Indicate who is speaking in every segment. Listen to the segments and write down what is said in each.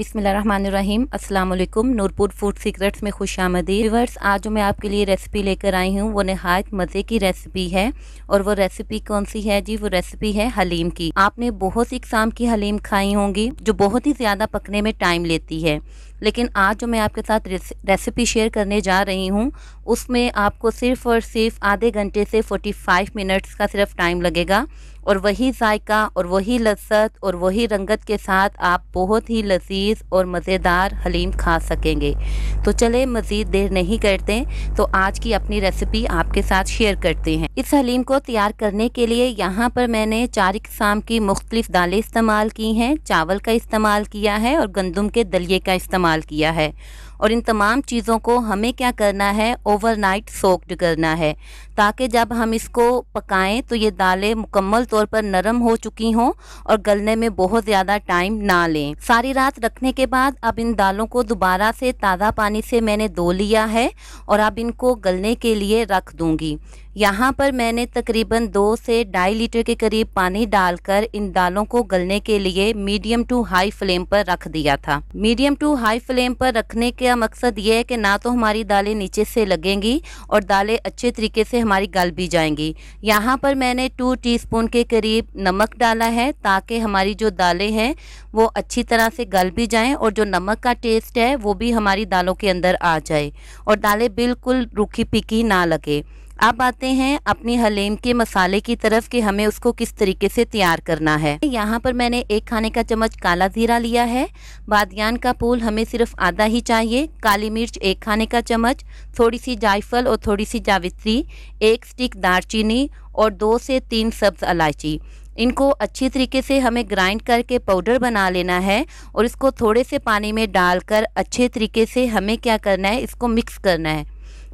Speaker 1: बिसमीम अल्लाम Nurpur food secrets में खुश आमदी रिवर्स आज जो मैं आपके लिए रेसिपी लेकर आई हूँ वो नहायत मज़े की रेसिपी है और वो रेसिपी कौन सी है जी वो रेसिपी है हलीम की आपने बहुत सी इकसाम की हलीम खाई होंगी जो बहुत ही ज़्यादा पकने में टाइम लेती है लेकिन आज जो मैं आपके साथ रेसिपी शेयर करने जा रही हूँ उसमें आपको सिर्फ और सिर्फ आधे घंटे से 45 मिनट्स का सिर्फ टाइम लगेगा और वही जायका और वही लज्जत और वही रंगत के साथ आप बहुत ही लजीज और मज़ेदार हलीम खा सकेंगे तो चले मज़ीद देर नहीं करते तो आज की अपनी रेसिपी आपके साथ शेयर करते हैं इस हलीम को तैयार करने के लिए यहाँ पर मैंने चार इकसाम की मुख्तलिफ़ दालें इस्तेमाल की हैं चावल का इस्तेमाल किया है और गंदम के दलिए का इस्तेमाल इस्तेमाल किया है और इन तमाम चीज़ों को हमें क्या करना है ओवरनाइट सोक्ड करना है ताकि जब हम इसको पकाएं तो ये दालें मुकम्मल तौर पर नरम हो चुकी हों और गलने में बहुत ज़्यादा टाइम ना लें सारी रात रखने के बाद अब इन दालों को दोबारा से ताज़ा पानी से मैंने धो लिया है और अब इनको गलने के लिए रख दूँगी यहाँ पर मैंने तकरीबन दो से ढाई लीटर के करीब पानी डालकर इन दालों को गलने के लिए मीडियम टू हाई फ्लेम पर रख दिया था मीडियम टू हाई फ्लेम पर रखने के का मकसद ये है कि ना तो हमारी दालें नीचे से लगेंगी और दालें अच्छे तरीके से हमारी गल भी जाएंगी यहाँ पर मैंने टू टीस्पून के करीब नमक डाला है ताकि हमारी जो दालें हैं वो अच्छी तरह से गल भी जाएं और जो नमक का टेस्ट है वो भी हमारी दालों के अंदर आ जाए और दालें बिल्कुल रूखी पीकी ना लगे अब आते हैं अपनी हलीम के मसाले की तरफ कि हमें उसको किस तरीके से तैयार करना है यहाँ पर मैंने एक खाने का चम्मच काला ज़ीरा लिया है बादियान का फूल हमें सिर्फ आधा ही चाहिए काली मिर्च एक खाने का चम्मच थोड़ी सी जायफल और थोड़ी सी जावित्री एक स्टिक दारचीनी और दो से तीन सब्ज़ इलायची इनको अच्छी तरीके से हमें ग्राइंड करके पाउडर बना लेना है और इसको थोड़े से पानी में डालकर अच्छे तरीके से हमें क्या करना है इसको मिक्स करना है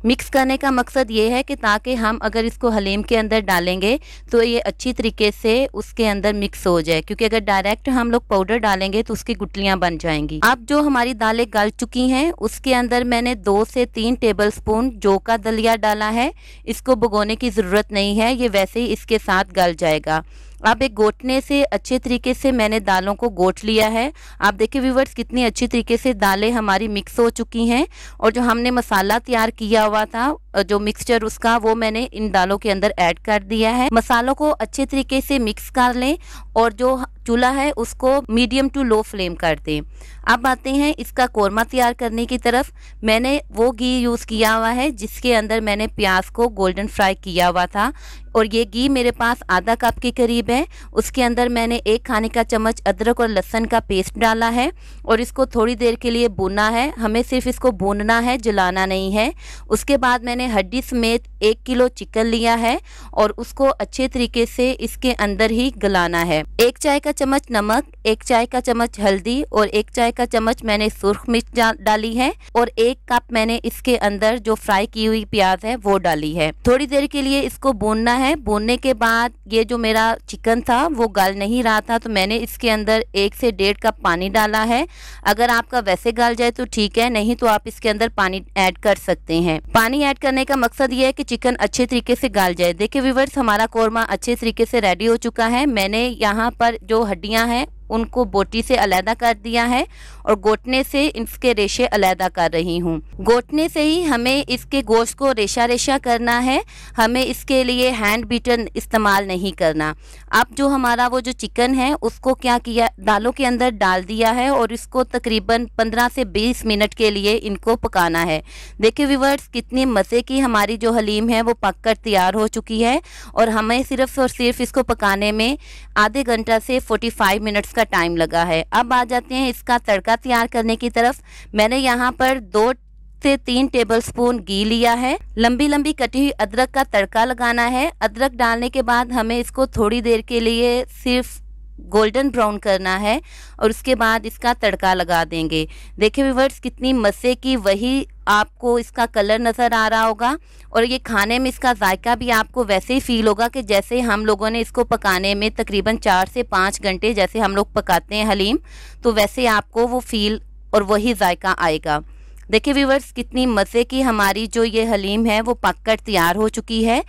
Speaker 1: मिक्स करने का मकसद ये है कि ताकि हम अगर इसको हलीम के अंदर डालेंगे तो ये अच्छी तरीके से उसके अंदर मिक्स हो जाए क्योंकि अगर डायरेक्ट हम लोग पाउडर डालेंगे तो उसकी गुटलियाँ बन जाएंगी अब जो हमारी दालें गल चुकी हैं उसके अंदर मैंने दो से तीन टेबल स्पून जो का दलिया डाला है इसको भगोने की ज़रूरत नहीं है ये वैसे ही इसके साथ गल जाएगा अब एक गोटने से अच्छे तरीके से मैंने दालों को गोट लिया है आप देखिए व्यूवर्स कितनी अच्छी तरीके से दालें हमारी मिक्स हो चुकी हैं और जो हमने मसाला तैयार किया हुआ था जो मिक्सचर उसका वो मैंने इन दालों के अंदर ऐड कर दिया है मसालों को अच्छे तरीके से मिक्स कर लें और जो चूल्हा है उसको मीडियम टू लो फ्लेम कर दें अब आते हैं इसका कोरमा तैयार करने की तरफ मैंने वो घी यूज़ किया हुआ है जिसके अंदर मैंने प्याज को गोल्डन फ्राई किया हुआ था और ये घी मेरे पास आधा कप के करीब है उसके अंदर मैंने एक खाने का चम्मच अदरक और लहसन का पेस्ट डाला है और इसको थोड़ी देर के लिए भूनना है हमें सिर्फ इसको भूनना है जलाना नहीं है उसके बाद मैंने मैंने हड्डी समेत एक किलो चिकन लिया है और उसको अच्छे तरीके से इसके अंदर ही गलाना है एक चाय का चम्मच नमक एक चाय का चम्मच हल्दी और एक चाय का चम्मच मैंने सुर्ख मिर्च डाली है और एक कप मैंने इसके अंदर जो फ्राई की हुई प्याज है वो डाली है थोड़ी देर के लिए इसको भूनना है भूनने के बाद ये जो मेरा चिकन था वो गल नहीं रहा था तो मैंने इसके अंदर एक से डेढ़ कप पानी डाला है अगर आपका वैसे गल जाए तो ठीक है नहीं तो आप इसके अंदर पानी ऐड कर सकते हैं पानी ऐड करने करने का मकसद ये है कि चिकन अच्छे तरीके से गाल जाए देखिए व्यूवर्स हमारा कौरमा अच्छे तरीके से रेडी हो चुका है मैंने यहाँ पर जो हड्डियाँ हैं उनको बोटी से अलहदा कर दिया है और गोटने से इसके रेशे अलहदा कर रही हूँ गोटने से ही हमें इसके गोश्त को रेशा रेशा करना है हमें इसके लिए हैंड बीटन इस्तेमाल नहीं करना अब जो हमारा वो जो चिकन है उसको क्या किया दालों के अंदर डाल दिया है और इसको तकरीबन 15 से 20 मिनट के लिए इनको पकाना है देखिए विवर्स कितनी मज़े की हमारी जो हलीम है वो पक कर तैयार हो चुकी है और हमें सिर्फ और सिर्फ इसको पकाने में आधे घंटा से फोर्टी मिनट्स इसका टाइम लगा है अब आ जाते हैं इसका तड़का तैयार करने की तरफ मैंने यहाँ पर दो से तीन टेबलस्पून घी लिया है लंबी लंबी कटी हुई अदरक का तड़का लगाना है अदरक डालने के बाद हमें इसको थोड़ी देर के लिए सिर्फ गोल्डन ब्राउन करना है और उसके बाद इसका तड़का लगा देंगे देखिए व्यूवर्स कितनी मसे की वही आपको इसका कलर नज़र आ रहा होगा और ये खाने में इसका जायका भी आपको वैसे ही फील होगा कि जैसे हम लोगों ने इसको पकाने में तकरीबन चार से पाँच घंटे जैसे हम लोग पकाते हैं हलीम तो वैसे आपको वो फील और वही जायका आएगा देखिए व्यूवर्स कितनी मज़े की हमारी जो ये हलीम है वो पककर तैयार हो चुकी है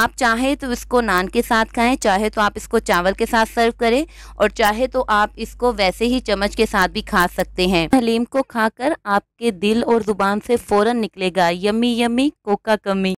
Speaker 1: आप चाहे तो इसको नान के साथ खाएं चाहे तो आप इसको चावल के साथ सर्व करें और चाहे तो आप इसको वैसे ही चम्मच के साथ भी खा सकते हैं हलीम को खाकर आपके दिल और ज़ुबान से फ़ौरन निकलेगा यमी यमी कोका कमी